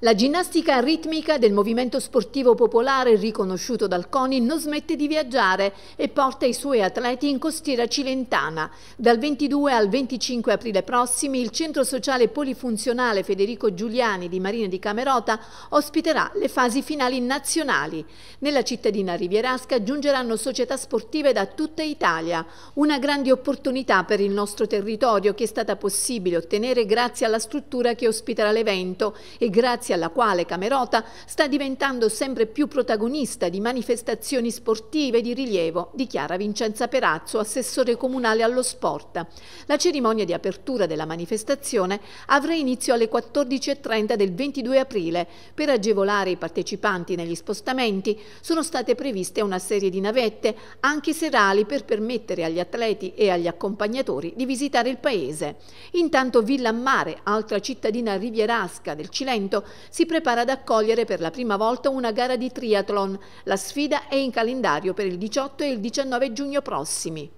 La ginnastica ritmica del movimento sportivo popolare riconosciuto dal CONI non smette di viaggiare e porta i suoi atleti in costiera cilentana. Dal 22 al 25 aprile prossimi il Centro Sociale Polifunzionale Federico Giuliani di Marina di Camerota ospiterà le fasi finali nazionali. Nella cittadina rivierasca giungeranno società sportive da tutta Italia. Una grande opportunità per il nostro territorio che è stata possibile ottenere grazie alla struttura che ospiterà l'evento e grazie grazie alla quale Camerota sta diventando sempre più protagonista di manifestazioni sportive di rilievo, dichiara Vincenza Perazzo, assessore comunale allo sport. La cerimonia di apertura della manifestazione avrà inizio alle 14.30 del 22 aprile. Per agevolare i partecipanti negli spostamenti sono state previste una serie di navette, anche serali, per permettere agli atleti e agli accompagnatori di visitare il paese. Intanto Villa Mare, altra cittadina rivierasca del Cilento, si prepara ad accogliere per la prima volta una gara di triathlon. La sfida è in calendario per il 18 e il 19 giugno prossimi.